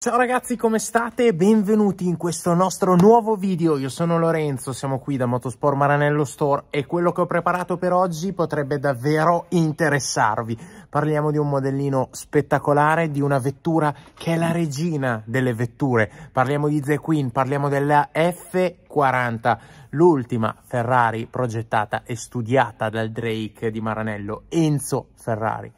Ciao ragazzi come state? Benvenuti in questo nostro nuovo video, io sono Lorenzo, siamo qui da Motorsport Maranello Store e quello che ho preparato per oggi potrebbe davvero interessarvi. Parliamo di un modellino spettacolare, di una vettura che è la regina delle vetture, parliamo di The Queen, parliamo della F40, l'ultima Ferrari progettata e studiata dal Drake di Maranello, Enzo Ferrari.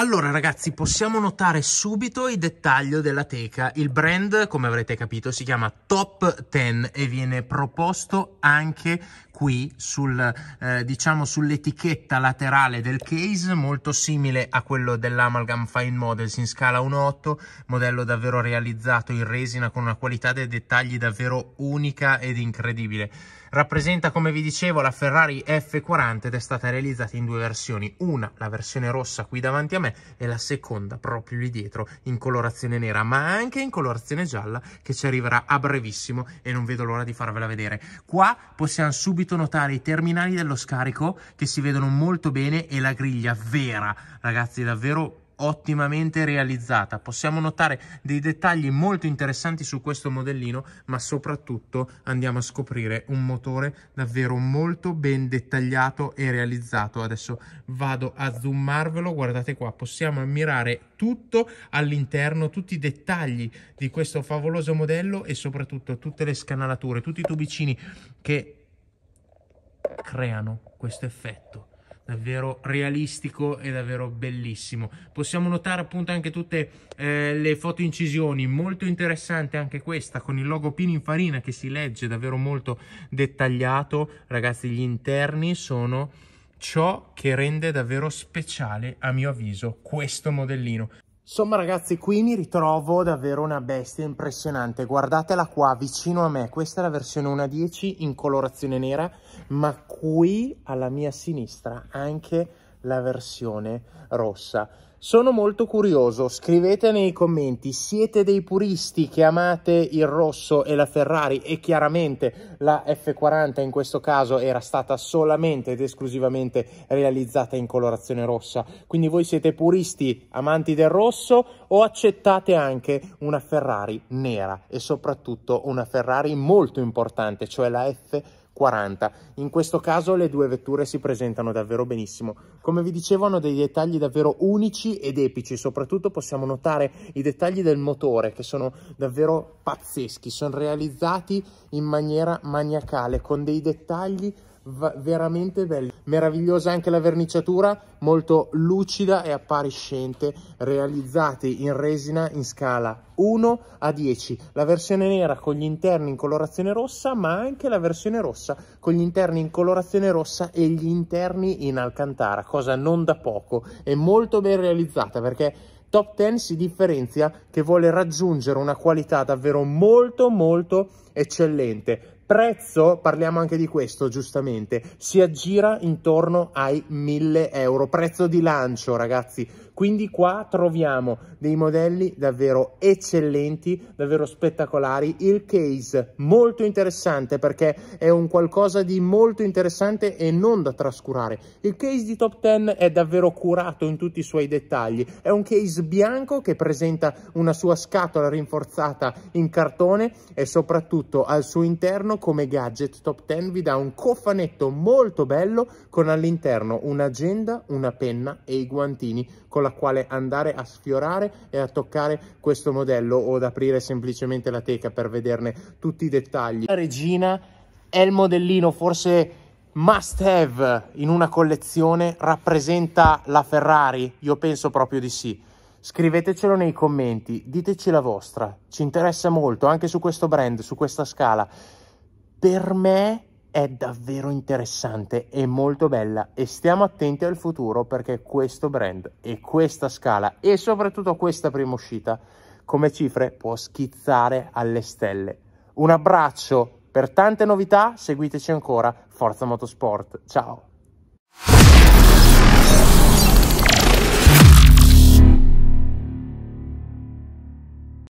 Allora ragazzi possiamo notare subito il dettaglio della teca, il brand come avrete capito si chiama Top 10 e viene proposto anche qui sul, eh, diciamo sull'etichetta laterale del case molto simile a quello dell'Amalgam Fine Models in scala 1.8 modello davvero realizzato in resina con una qualità dei dettagli davvero unica ed incredibile rappresenta come vi dicevo la Ferrari F40 ed è stata realizzata in due versioni una la versione rossa qui davanti a me colorazione e la seconda proprio lì dietro in colorazione nera ma anche in colorazione gialla che ci arriverà a brevissimo e non vedo l'ora di farvela vedere. Qua possiamo subito notare i terminali dello scarico che si vedono molto bene e la griglia vera ragazzi davvero ottimamente realizzata. Possiamo notare dei dettagli molto interessanti su questo modellino, ma soprattutto andiamo a scoprire un motore davvero molto ben dettagliato e realizzato. Adesso vado a zoomarvelo, guardate qua, possiamo ammirare tutto all'interno, tutti i dettagli di questo favoloso modello e soprattutto tutte le scanalature, tutti i tubicini che creano questo effetto davvero realistico e davvero bellissimo. Possiamo notare appunto anche tutte eh, le foto incisioni, molto interessante anche questa con il logo Pininfarina che si legge davvero molto dettagliato. Ragazzi, gli interni sono ciò che rende davvero speciale a mio avviso questo modellino. Insomma ragazzi qui mi ritrovo davvero una bestia impressionante, guardatela qua vicino a me, questa è la versione 1.10 in colorazione nera, ma qui alla mia sinistra anche la versione rossa. Sono molto curioso, scrivete nei commenti, siete dei puristi che amate il rosso e la Ferrari e chiaramente la F40 in questo caso era stata solamente ed esclusivamente realizzata in colorazione rossa, quindi voi siete puristi, amanti del rosso o accettate anche una Ferrari nera e soprattutto una Ferrari molto importante, cioè la F40. 40. In questo caso le due vetture si presentano davvero benissimo. Come vi dicevo hanno dei dettagli davvero unici ed epici, soprattutto possiamo notare i dettagli del motore che sono davvero pazzeschi, sono realizzati in maniera maniacale con dei dettagli veramente belli. Meravigliosa anche la verniciatura, molto lucida e appariscente, realizzate in resina in scala 1 a 10. La versione nera con gli interni in colorazione rossa, ma anche la versione rossa con gli interni in colorazione rossa e gli interni in alcantara, cosa non da poco. È molto ben realizzata perché Top 10 si differenzia che vuole raggiungere una qualità davvero molto molto eccellente prezzo, parliamo anche di questo giustamente, si aggira intorno ai 1000 euro, prezzo di lancio ragazzi, quindi qua troviamo dei modelli davvero eccellenti, davvero spettacolari, il case molto interessante perché è un qualcosa di molto interessante e non da trascurare, il case di Top Ten è davvero curato in tutti i suoi dettagli, è un case bianco che presenta una sua scatola rinforzata in cartone e soprattutto al suo interno come gadget top 10 vi dà un cofanetto molto bello con all'interno un'agenda, una penna e i guantini con la quale andare a sfiorare e a toccare questo modello o ad aprire semplicemente la teca per vederne tutti i dettagli. La regina è il modellino forse must have in una collezione, rappresenta la Ferrari? Io penso proprio di sì. Scrivetecelo nei commenti, diteci la vostra, ci interessa molto anche su questo brand, su questa scala per me è davvero interessante e molto bella e stiamo attenti al futuro perché questo brand e questa scala e soprattutto questa prima uscita come cifre può schizzare alle stelle. Un abbraccio per tante novità, seguiteci ancora, Forza Motorsport, ciao!